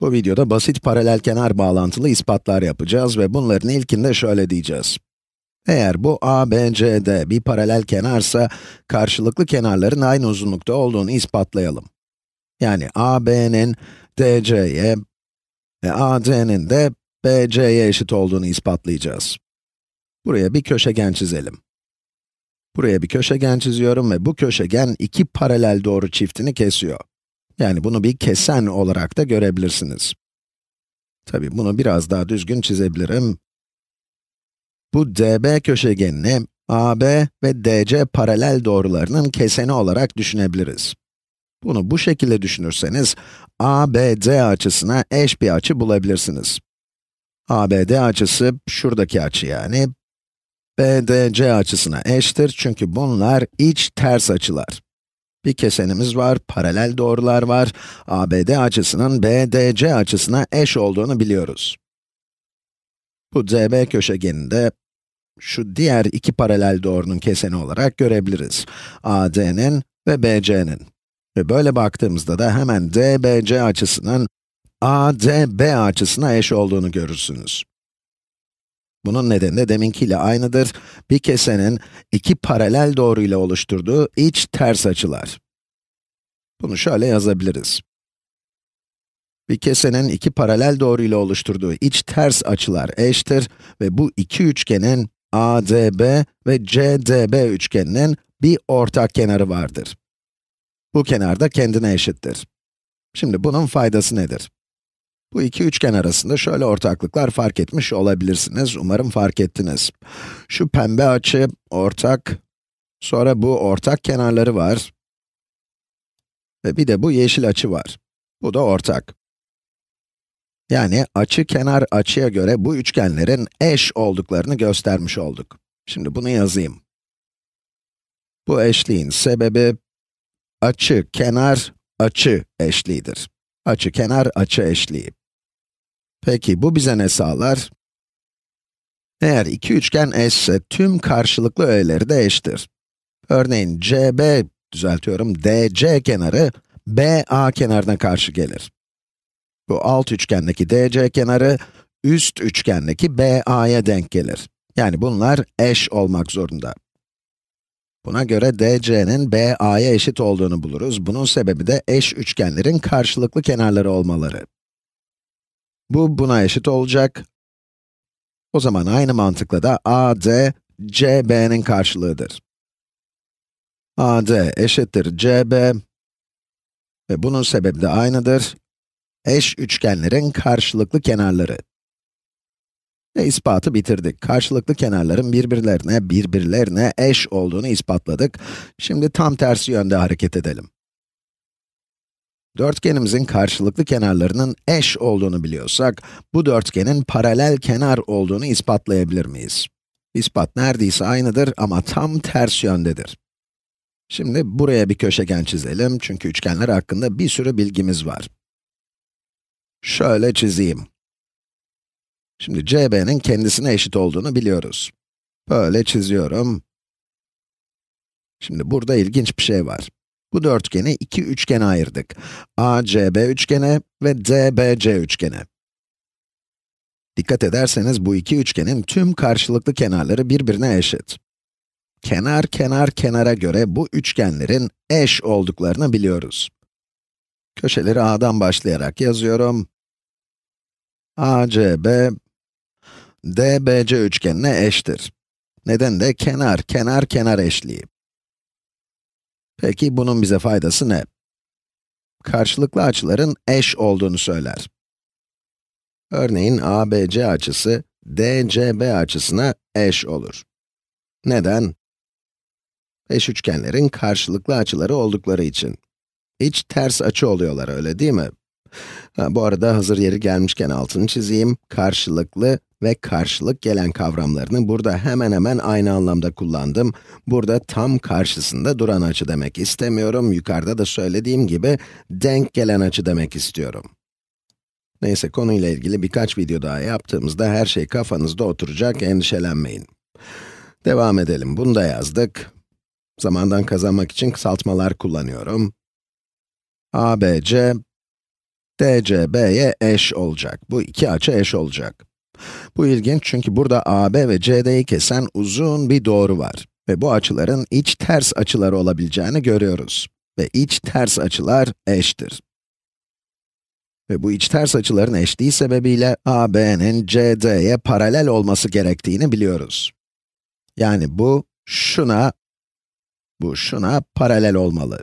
Bu videoda basit paralel kenar bağlantılı ispatlar yapacağız ve bunların ilkinde şöyle diyeceğiz. Eğer bu ABCD bir paralel kenarsa, karşılıklı kenarların aynı uzunlukta olduğunu ispatlayalım. Yani AB'nin DC'ye ve AD'nin de BC'ye eşit olduğunu ispatlayacağız. Buraya bir köşegen çizelim. Buraya bir köşegen çiziyorum ve bu köşegen iki paralel doğru çiftini kesiyor. Yani bunu bir kesen olarak da görebilirsiniz. Tabi bunu biraz daha düzgün çizebilirim. Bu DB köşegenini AB ve DC paralel doğrularının keseni olarak düşünebiliriz. Bunu bu şekilde düşünürseniz, ABD açısına eş bir açı bulabilirsiniz. ABD açısı, şuradaki açı yani, BDC açısına eştir çünkü bunlar iç ters açılar. Bir kesenimiz var, paralel doğrular var, ABD açısının BDC açısına eş olduğunu biliyoruz. Bu DB köşegeninde şu diğer iki paralel doğrunun keseni olarak görebiliriz. AD'nin ve BC'nin. Ve böyle baktığımızda da hemen DBC açısının ADB açısına eş olduğunu görürsünüz. Bunun nedeni de deminkiyle aynıdır. Bir kesenin iki paralel doğruyla oluşturduğu iç ters açılar. Bunu şöyle yazabiliriz. Bir kesenin iki paralel doğruyla oluşturduğu iç ters açılar eşittir ve bu iki üçgenin ADB ve CDB üçgeninin bir ortak kenarı vardır. Bu kenar da kendine eşittir. Şimdi bunun faydası nedir? Bu iki üçgen arasında şöyle ortaklıklar fark etmiş olabilirsiniz. Umarım fark ettiniz. Şu pembe açı ortak, sonra bu ortak kenarları var. Ve bir de bu yeşil açı var. Bu da ortak. Yani açı kenar açıya göre bu üçgenlerin eş olduklarını göstermiş olduk. Şimdi bunu yazayım. Bu eşliğin sebebi açı kenar açı eşliğidir. Açı kenar açı eşliği. Peki bu bize ne sağlar? Eğer iki üçgen eşse tüm karşılıklı öğeleri de eşittir. Örneğin CB, düzeltiyorum, DC kenarı BA kenarına karşı gelir. Bu alt üçgendeki DC kenarı üst üçgendeki BA'ya denk gelir. Yani bunlar eş olmak zorunda. Buna göre DC'nin BA'ya eşit olduğunu buluruz. Bunun sebebi de eş üçgenlerin karşılıklı kenarları olmaları. Bu buna eşit olacak. O zaman aynı mantıkla da AD, CB'nin karşılığıdır. AD eşittir CB ve bunun sebebi de aynıdır. Eş üçgenlerin karşılıklı kenarları. Ve ispatı bitirdik. Karşılıklı kenarların birbirlerine, birbirlerine eş olduğunu ispatladık. Şimdi tam tersi yönde hareket edelim. Dörtgenimizin karşılıklı kenarlarının eş olduğunu biliyorsak, bu dörtgenin paralel kenar olduğunu ispatlayabilir miyiz? İspat neredeyse aynıdır ama tam ters yöndedir. Şimdi buraya bir köşegen çizelim çünkü üçgenler hakkında bir sürü bilgimiz var. Şöyle çizeyim. Şimdi CB'nin kendisine eşit olduğunu biliyoruz. Böyle çiziyorum. Şimdi burada ilginç bir şey var. Bu dörtgeni iki üçgene ayırdık. ACB üçgene ve DBC üçgene. Dikkat ederseniz bu iki üçgenin tüm karşılıklı kenarları birbirine eşit. Kenar kenar kenara göre bu üçgenlerin eş olduklarını biliyoruz. Köşeleri A'dan başlayarak yazıyorum. ACB DBC üçgenine eştir. Neden de kenar kenar kenar eşliği. Peki bunun bize faydası ne? Karşılıklı açıların eş olduğunu söyler. Örneğin ABC açısı DCB açısına eş olur. Neden? Eş üçgenlerin karşılıklı açıları oldukları için. İç ters açı oluyorlar öyle değil mi? Ha, bu arada hazır yeri gelmişken altını çizeyim. Karşılıklı ve karşılık gelen kavramlarını burada hemen hemen aynı anlamda kullandım. Burada tam karşısında duran açı demek istemiyorum. Yukarıda da söylediğim gibi denk gelen açı demek istiyorum. Neyse konuyla ilgili birkaç video daha yaptığımızda her şey kafanızda oturacak, endişelenmeyin. Devam edelim. Bunu da yazdık. Zamandan kazanmak için kısaltmalar kullanıyorum. ABC dc eş olacak. Bu iki açı eş olacak. Bu ilginç çünkü burada AB ve CD'yi kesen uzun bir doğru var. Ve bu açıların iç ters açıları olabileceğini görüyoruz. Ve iç ters açılar eştir. Ve bu iç ters açıların eşliği sebebiyle AB'nin CD'ye paralel olması gerektiğini biliyoruz. Yani bu şuna, bu şuna paralel olmalı.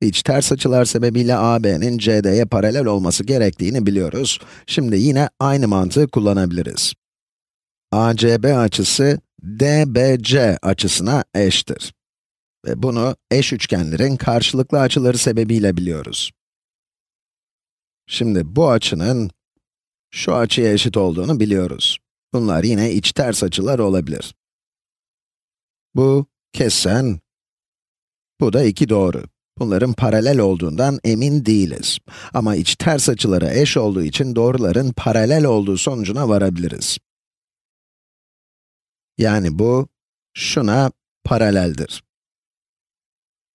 İç ters açılar sebebiyle AB'nin CD'ye paralel olması gerektiğini biliyoruz. Şimdi yine aynı mantığı kullanabiliriz. ACB açısı DBC açısına eşittir Ve bunu eş üçgenlerin karşılıklı açıları sebebiyle biliyoruz. Şimdi bu açının şu açıya eşit olduğunu biliyoruz. Bunlar yine iç ters açılar olabilir. Bu kesen, bu da iki doğru. Bunların paralel olduğundan emin değiliz. Ama iç ters açıları eş olduğu için doğruların paralel olduğu sonucuna varabiliriz. Yani bu, şuna paraleldir.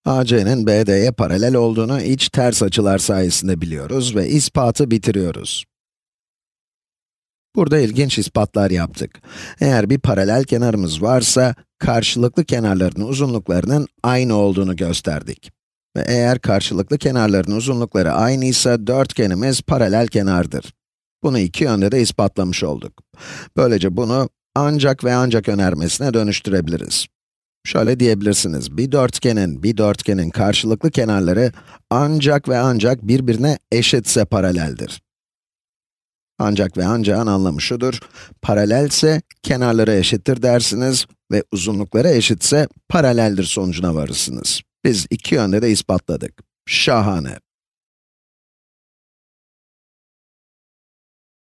AC'nin BD'ye paralel olduğunu iç ters açılar sayesinde biliyoruz ve ispatı bitiriyoruz. Burada ilginç ispatlar yaptık. Eğer bir paralel kenarımız varsa, karşılıklı kenarların uzunluklarının aynı olduğunu gösterdik. Ve eğer karşılıklı kenarların uzunlukları aynıysa dörtgenimiz paralel kenardır. Bunu iki yönde de ispatlamış olduk. Böylece bunu ancak ve ancak önermesine dönüştürebiliriz. Şöyle diyebilirsiniz, bir dörtgenin, bir dörtgenin karşılıklı kenarları ancak ve ancak birbirine eşitse paraleldir. Ancak ve ancağın anlamı şudur, paralelse kenarları eşittir dersiniz ve uzunlukları eşitse paraleldir sonucuna varırsınız. Biz iki yönde de ispatladık. Şahane.